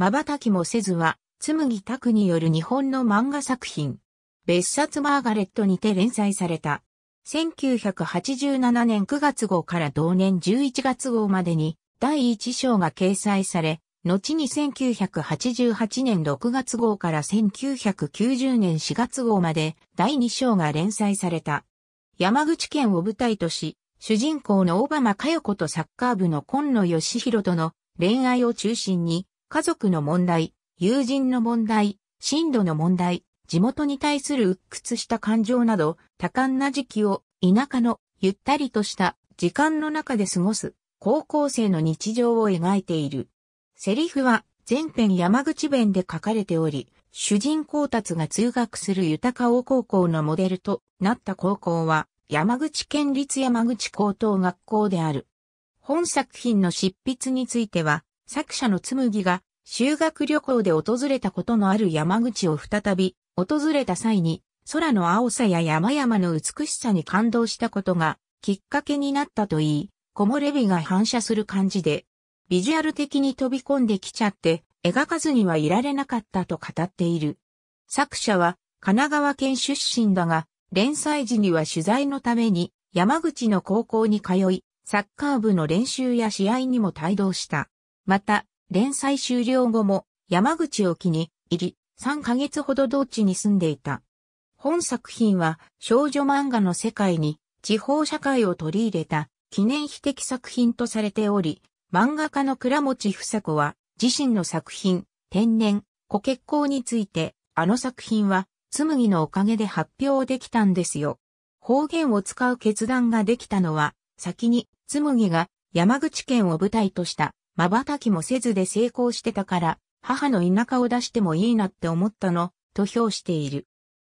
瞬きもせずは、紬拓による日本の漫画作品。別冊マーガレットにて連載された。1987年9月号から同年11月号までに第1章が掲載され、後に1988年6月号から1990年4月号まで第2章が連載された。山口県を舞台とし、主人公のバマカヨ子とサッカー部の今野義弘との恋愛を中心に家族の問題、友人の問題、震度の問題、地元に対する鬱屈した感情など、多感な時期を田舎のゆったりとした時間の中で過ごす高校生の日常を描いている。セリフは全編山口弁で書かれており、主人公達が通学する豊尾高校のモデルとなった高校は山口県立山口高等学校である。本作品の執筆については作者の紬が修学旅行で訪れたことのある山口を再び訪れた際に空の青さや山々の美しさに感動したことがきっかけになったといい、木漏れ日が反射する感じで、ビジュアル的に飛び込んできちゃって描かずにはいられなかったと語っている。作者は神奈川県出身だが、連載時には取材のために山口の高校に通い、サッカー部の練習や試合にも帯同した。また、連載終了後も山口沖に入り、3ヶ月ほど同地に住んでいた。本作品は少女漫画の世界に地方社会を取り入れた記念碑的作品とされており、漫画家の倉持房子は自身の作品、天然、小結婚について、あの作品は紬のおかげで発表できたんですよ。方言を使う決断ができたのは、先に紬が山口県を舞台とした瞬きもせずで成功してたから、母の田舎を出してもいいなって思ったの、と評している。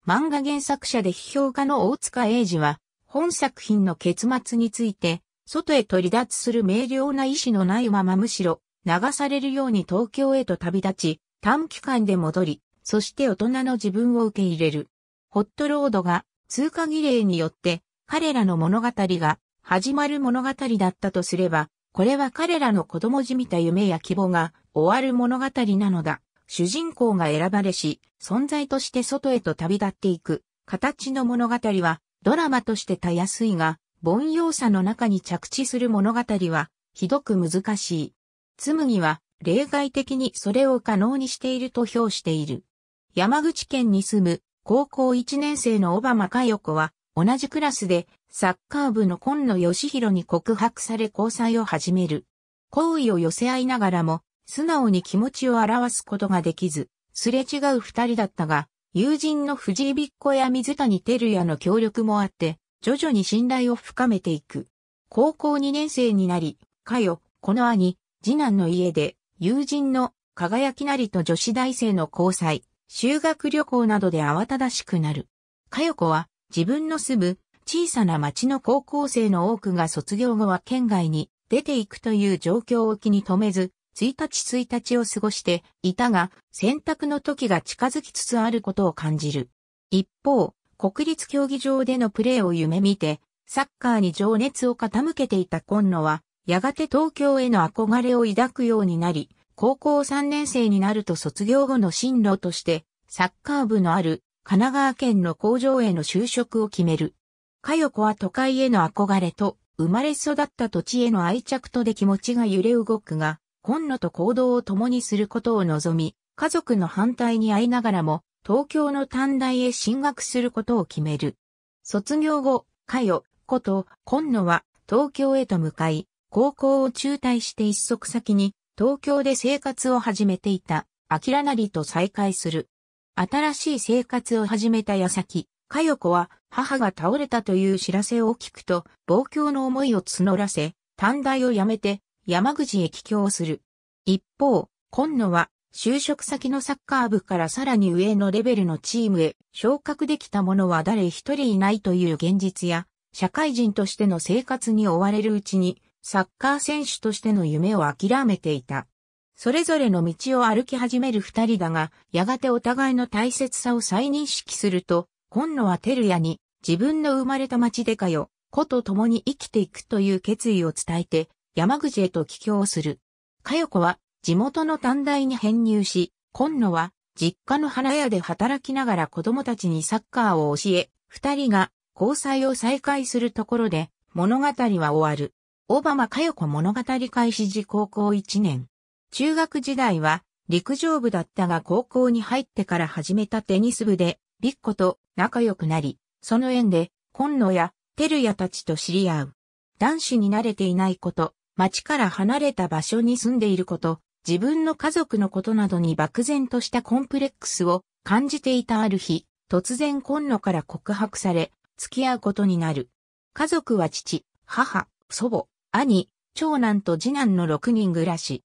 漫画原作者で批評家の大塚英二は、本作品の結末について、外へ取りつする明瞭な意志のないままむしろ、流されるように東京へと旅立ち、短期間で戻り、そして大人の自分を受け入れる。ホットロードが通過儀礼によって彼らの物語が始まる物語だったとすれば、これは彼らの子供じみた夢や希望が終わる物語なのだ。主人公が選ばれし、存在として外へと旅立っていく形の物語は、ドラマとしてたやすいが、凡庸さの中に着地する物語は、ひどく難しい。紬は、例外的にそれを可能にしていると評している。山口県に住む高校1年生の小浜佳代子は同じクラスでサッカー部の今野義弘に告白され交際を始める。好意を寄せ合いながらも、素直に気持ちを表すことができず、すれ違う二人だったが、友人の藤井びっこや水谷る也の協力もあって、徐々に信頼を深めていく。高校2年生になり、かよ、この兄、次男の家で、友人の輝きなりと女子大生の交際、修学旅行などで慌ただしくなる。かよ子は、自分の住む小さな町の高校生の多くが卒業後は県外に出ていくという状況を気に留めず、1日1日を過ごしていたが、選択の時が近づきつつあることを感じる。一方、国立競技場でのプレーを夢見て、サッカーに情熱を傾けていた今野は、やがて東京への憧れを抱くようになり、高校3年生になると卒業後の進路として、サッカー部のある神奈川県の工場への就職を決める。かよこは都会への憧れと、生まれ育った土地への愛着とで気持ちが揺れ動くが、今野と行動を共にすることを望み、家族の反対に会いながらも、東京の短大へ進学することを決める。卒業後、かよ、こと今野は東京へと向かい、高校を中退して一足先に東京で生活を始めていた、明きらなりと再会する。新しい生活を始めた矢先、かよ子は母が倒れたという知らせを聞くと、望郷の思いを募らせ、短大を辞めて山口へ帰郷する。一方、今野は就職先のサッカー部からさらに上のレベルのチームへ昇格できた者は誰一人いないという現実や、社会人としての生活に追われるうちに、サッカー選手としての夢を諦めていた。それぞれの道を歩き始める二人だが、やがてお互いの大切さを再認識すると、今野はテルヤに、自分の生まれた町でかよ、子と共に生きていくという決意を伝えて、山口へと帰郷する。かよ子は、地元の短大に編入し、今野は、実家の花屋で働きながら子供たちにサッカーを教え、二人が交際を再開するところで、物語は終わる。オバマかよ子物語開始時高校一年。中学時代は陸上部だったが高校に入ってから始めたテニス部で、ビッコと仲良くなり、その縁で、今野や、テルヤたちと知り合う。男子に慣れていないこと、町から離れた場所に住んでいること、自分の家族のことなどに漠然としたコンプレックスを感じていたある日、突然今野から告白され、付き合うことになる。家族は父、母、祖母、兄、長男と次男の6人暮らし。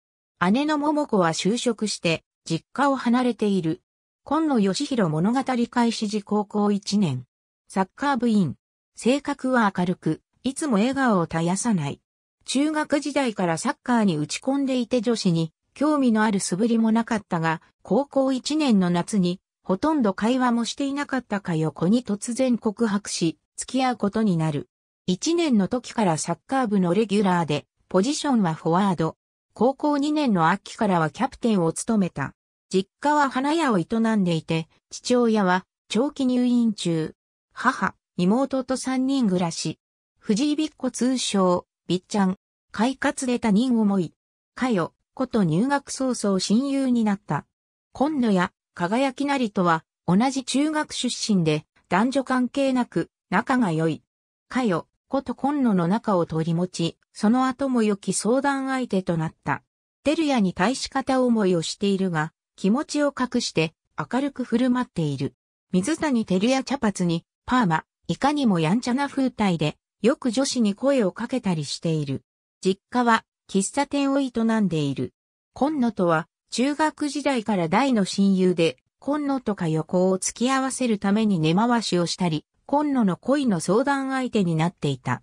姉の桃子は就職して、実家を離れている。今野義弘物語開始時高校1年。サッカー部員。性格は明るく、いつも笑顔を絶やさない。中学時代からサッカーに打ち込んでいて女子に興味のある素振りもなかったが、高校1年の夏にほとんど会話もしていなかったか横に突然告白し、付き合うことになる。1年の時からサッカー部のレギュラーで、ポジションはフォワード。高校2年の秋からはキャプテンを務めた。実家は花屋を営んでいて、父親は長期入院中。母、妹と3人暮らし。藤井びっコ通称、びっちゃん。快活で他人思い。かよ、こと入学早々親友になった。今野や輝きなりとは同じ中学出身で男女関係なく仲が良い。かよ、こと今野の中を取り持ち、その後も良き相談相手となった。照屋に対し方思いをしているが、気持ちを隠して明るく振る舞っている。水谷照屋茶髪に、パーマ、いかにもやんちゃな風体で、よく女子に声をかけたりしている。実家は、喫茶店を営んでいる。今野とは、中学時代から大の親友で、今野とか横を付き合わせるために根回しをしたり、今野の恋の相談相手になっていた。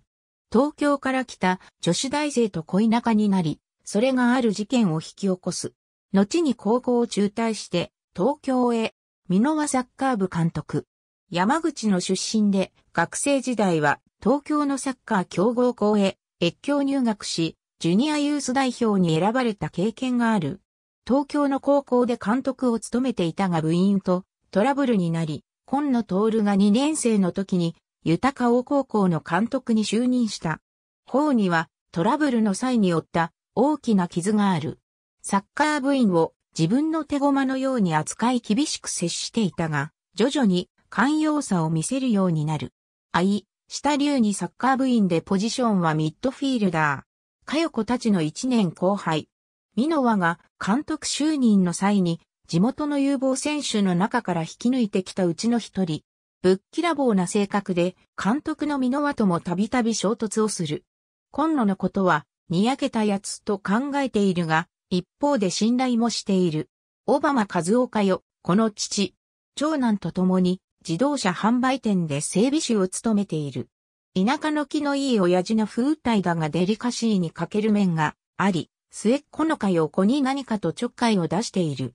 東京から来た女子大生と恋仲になり、それがある事件を引き起こす。後に高校を中退して、東京へ、美濃和サッカー部監督。山口の出身で、学生時代は東京のサッカー強豪校へ越境入学し、ジュニアユース代表に選ばれた経験がある。東京の高校で監督を務めていたが部員とトラブルになり、今野徹が2年生の時に、豊尾高校の監督に就任した。方には、トラブルの際に負った大きな傷がある。サッカー部員を自分の手駒のように扱い厳しく接していたが、徐々に寛容さを見せるようになる。愛、下流にサッカー部員でポジションはミッドフィールダー。かよ子たちの1年後輩。美濃和が監督就任の際に地元の有望選手の中から引き抜いてきたうちの一人。ぶっきらぼうな性格で、監督のの輪ともたびたび衝突をする。今野のことは、にやけたやつと考えているが、一方で信頼もしている。オバマ和岡よ、この父、長男と共に自動車販売店で整備士を務めている。田舎の気のいい親父の風体だがデリカシーに欠ける面があり、末っ子のか子に何かとちょっかいを出している。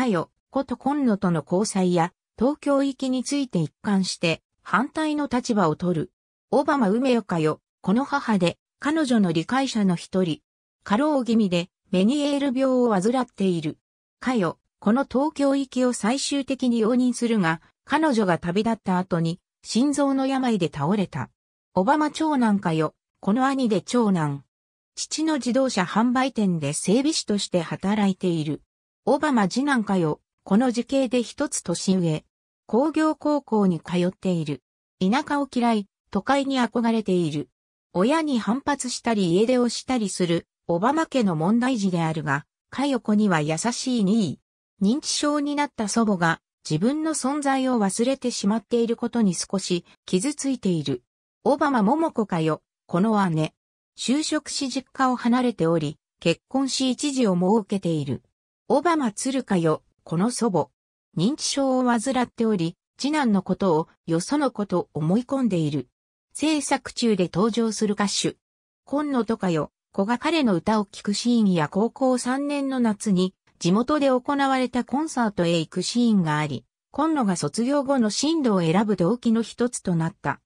佳代、こと今野との交際や、東京行きについて一貫して、反対の立場を取る。オバマ梅代佳代、この母で、彼女の理解者の一人。過労気味で、メニエール病を患っている。佳代、この東京行きを最終的に容認するが、彼女が旅立った後に、心臓の病で倒れた。オバマ長男かよ、この兄で長男。父の自動車販売店で整備士として働いている。オバマ次男かよ、この時系で一つ年上。工業高校に通っている。田舎を嫌い、都会に憧れている。親に反発したり家出をしたりする、オバマ家の問題児であるが、かよ子には優しい2位。認知症になった祖母が自分の存在を忘れてしまっていることに少し傷ついている。オバマ桃子かよ、この姉。就職し実家を離れており、結婚し一時を設けている。オマ・ツ鶴香よ、この祖母。認知症を患っており、次男のことをよそのこと思い込んでいる。制作中で登場する歌手。今野とかよ、子が彼の歌を聴くシーンや高校3年の夏に地元で行われたコンサートへ行くシーンがあり、今野が卒業後の進路を選ぶ動機の一つとなった。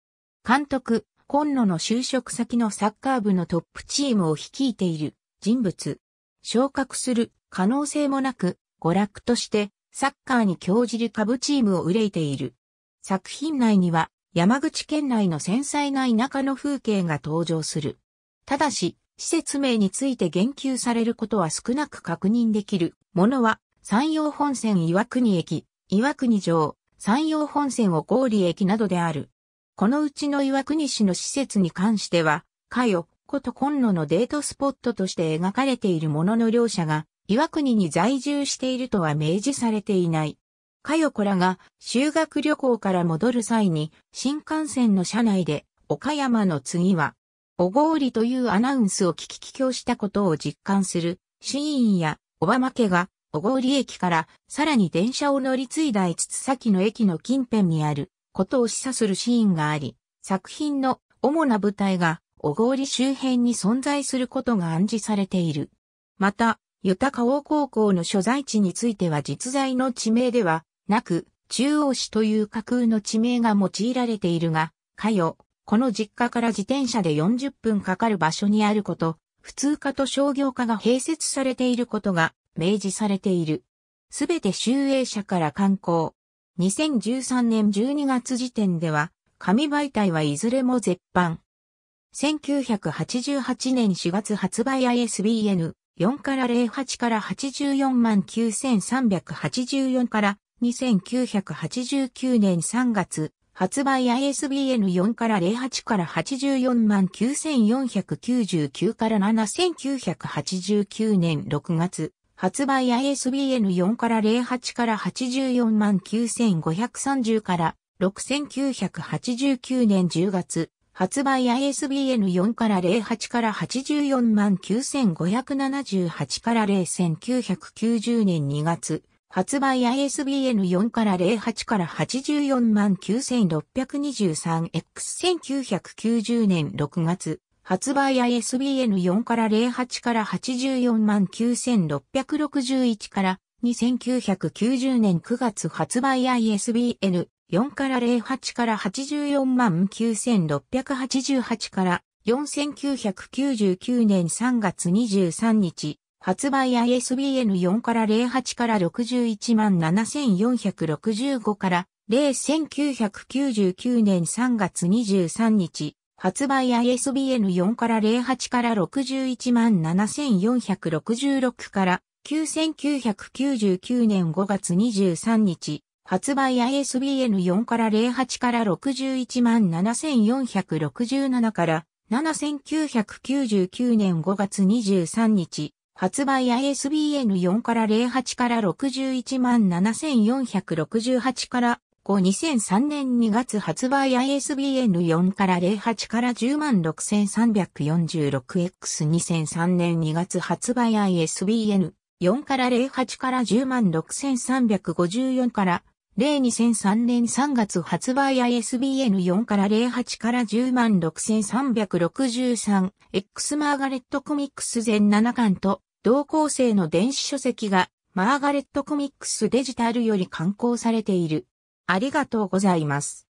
監督、今野の就職先のサッカー部のトップチームを率いている人物。昇格する可能性もなく、娯楽としてサッカーに興じる下部チームを憂いている。作品内には山口県内の繊細な田舎の風景が登場する。ただし、施設名について言及されることは少なく確認できるものは、山陽本線岩国駅、岩国城、山陽本線を郡駅などである。このうちの岩国市の施設に関しては、かよ、こと今野のデートスポットとして描かれているものの両者が岩国に在住しているとは明示されていない。かよこらが修学旅行から戻る際に新幹線の車内で岡山の次はおごうりというアナウンスを聞ききをしたことを実感するシーンや小浜家がおごうり駅からさらに電車を乗り継いだ5つ先の駅の近辺にあることを示唆するシーンがあり作品の主な舞台がおごうり周辺に存在することが暗示されている。また、豊川高校の所在地については実在の地名ではなく、中央市という架空の地名が用いられているが、かよ、この実家から自転車で40分かかる場所にあること、普通科と商業科が併設されていることが明示されている。すべて集英社から観光。2013年12月時点では、紙媒体はいずれも絶版。1988年4月発売 ISBN 4から08から84万9384から2989年3月発売 ISBN4 から08から84万9499から7989年6月発売 ISBN4 から08から84万9530から6989年10月発売 ISBN4 から08から84万9578から0990年2月。発売 ISBN4 から08から84万 9623X1990 年6月。発売 ISBN4 から08から84万9661から2990年9月発売 ISBN 4から08から84万9688から4999年3月23日、発売 ISBN4 から08から61万7465から1999年3月23日、発売 ISBN4 から08から61万7466から9999年5月23日、発売 ISBN4 から08から61万7467から7999年5月23日、発売 ISBN4 から08から61万7468から5 2003年2月発売 ISBN4 から08から10万 6346X2003 年2月発売 ISBN4 から08から10万6354から例2003年3月発売 ISBN4 から08から106,363 X マーガレットコミックス全7巻と同構成の電子書籍がマーガレットコミックスデジタルより刊行されている。ありがとうございます。